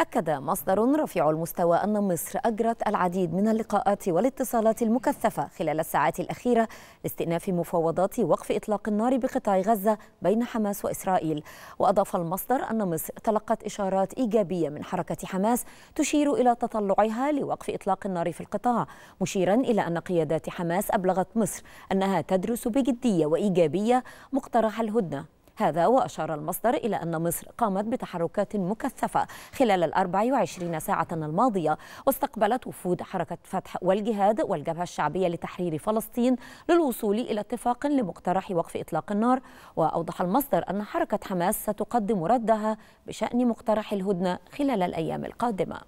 أكد مصدر رفيع المستوى أن مصر أجرت العديد من اللقاءات والاتصالات المكثفة خلال الساعات الأخيرة لاستئناف مفاوضات وقف إطلاق النار بقطاع غزة بين حماس وإسرائيل وأضاف المصدر أن مصر تلقت إشارات إيجابية من حركة حماس تشير إلى تطلعها لوقف إطلاق النار في القطاع مشيرا إلى أن قيادات حماس أبلغت مصر أنها تدرس بجدية وإيجابية مقترح الهدنة هذا وأشار المصدر إلى أن مصر قامت بتحركات مكثفة خلال ال 24 ساعة الماضية واستقبلت وفود حركة فتح والجهاد والجبهة الشعبية لتحرير فلسطين للوصول إلى اتفاق لمقترح وقف إطلاق النار وأوضح المصدر أن حركة حماس ستقدم ردها بشأن مقترح الهدنة خلال الأيام القادمة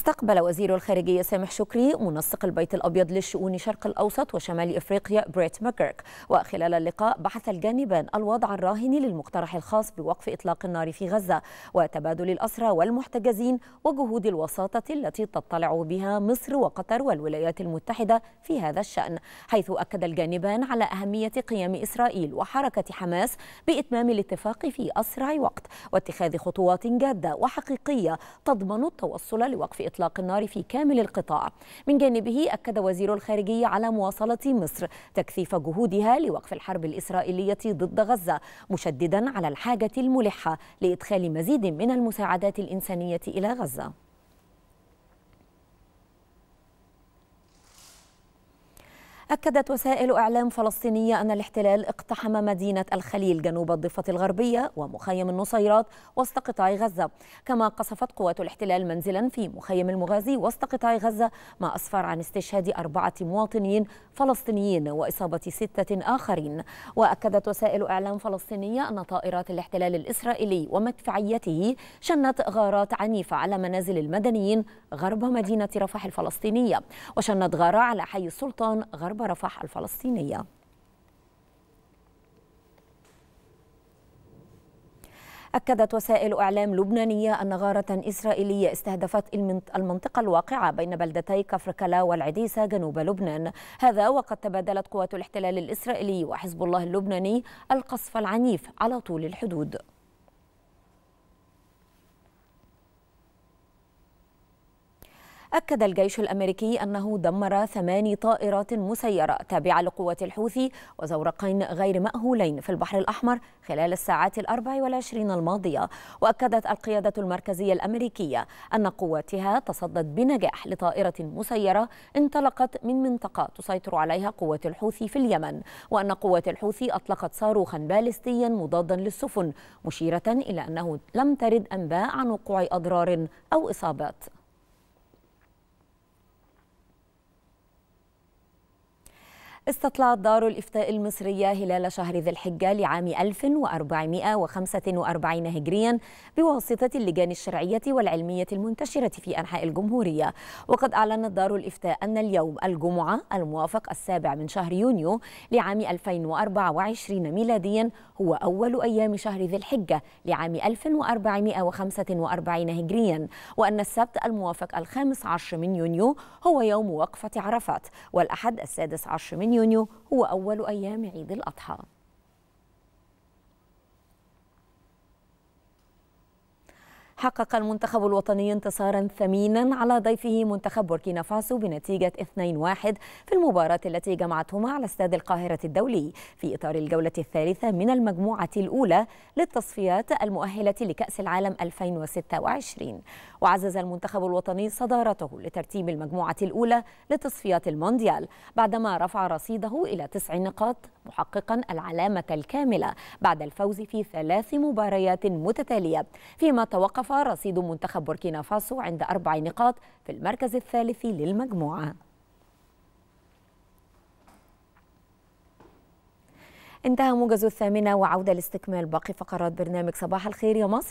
استقبل وزير الخارجية سامح شكري منسق البيت الأبيض للشؤون شرق الأوسط وشمال إفريقيا بريت ماكيرك وخلال اللقاء بحث الجانبان الوضع الراهن للمقترح الخاص بوقف إطلاق النار في غزة وتبادل الأسرى والمحتجزين وجهود الوساطة التي تطلع بها مصر وقطر والولايات المتحدة في هذا الشأن حيث أكد الجانبان على أهمية قيام إسرائيل وحركة حماس بإتمام الاتفاق في أسرع وقت واتخاذ خطوات جادة وحقيقية تضمن التوصل لوقف إطلاق النار في كامل القطاع من جانبه أكد وزير الخارجية على مواصلة مصر تكثيف جهودها لوقف الحرب الإسرائيلية ضد غزة مشددا على الحاجة الملحة لإدخال مزيد من المساعدات الإنسانية إلى غزة أكدت وسائل إعلام فلسطينية أن الاحتلال اقتحم مدينة الخليل جنوب الضفة الغربية ومخيم النصيرات وسط قطاع غزة كما قصفت قوات الاحتلال منزلا في مخيم المغازي وسط قطاع غزة ما أسفر عن استشهاد أربعة مواطنين فلسطينيين وإصابة ستة آخرين وأكدت وسائل إعلام فلسطينية أن طائرات الاحتلال الإسرائيلي ومدفعيته شنت غارات عنيفة على منازل المدنيين غرب مدينة رفح الفلسطينية وشنت غارة على حي السلطان غرب قرب رفح الفلسطينيه أكدت وسائل إعلام لبنانية أن غارة إسرائيلية استهدفت المنطقة الواقعة بين بلدتي كفركلا والعديسة جنوب لبنان هذا وقد تبادلت قوات الاحتلال الإسرائيلي وحزب الله اللبناني القصف العنيف على طول الحدود أكد الجيش الأمريكي أنه دمر ثماني طائرات مسيرة تابعة لقوات الحوثي وزورقين غير مأهولين في البحر الأحمر خلال الساعات الأربع والعشرين الماضية وأكدت القيادة المركزية الأمريكية أن قواتها تصدت بنجاح لطائرة مسيرة انطلقت من منطقة تسيطر عليها قوات الحوثي في اليمن وأن قوات الحوثي أطلقت صاروخا باليستيا مضادا للسفن مشيرة إلى أنه لم ترد أنباء عن وقوع أضرار أو إصابات استطلعت دار الإفتاء المصرية هلال شهر ذي الحجة لعام 1445 هجريا بواسطة اللجان الشرعية والعلمية المنتشرة في أنحاء الجمهورية وقد أعلنت دار الإفتاء أن اليوم الجمعة الموافق السابع من شهر يونيو لعام 2024 ميلاديا هو أول أيام شهر ذي الحجة لعام 1445 هجريا وأن السبت الموافق الخامس عشر من يونيو هو يوم وقفة عرفات والأحد السادس عشر من يونيو هو أول أيام عيد الأضحى حقق المنتخب الوطني انتصارا ثمينا على ضيفه منتخب بوركينا فاسو بنتيجة 2-1 في المباراة التي جمعتهما على استاد القاهرة الدولي في إطار الجولة الثالثة من المجموعة الأولى للتصفيات المؤهلة لكأس العالم 2026 وعزز المنتخب الوطني صدارته لترتيب المجموعة الأولى لتصفيات المونديال بعدما رفع رصيده إلى تسع نقاط محققا العلامة الكاملة بعد الفوز في ثلاث مباريات متتالية فيما توقف رصيد منتخب بوركينا فاسو عند أربع نقاط في المركز الثالث للمجموعة انتهى موجز الثامنة وعودة لاستكمال باقي فقرات برنامج صباح الخير يا مصر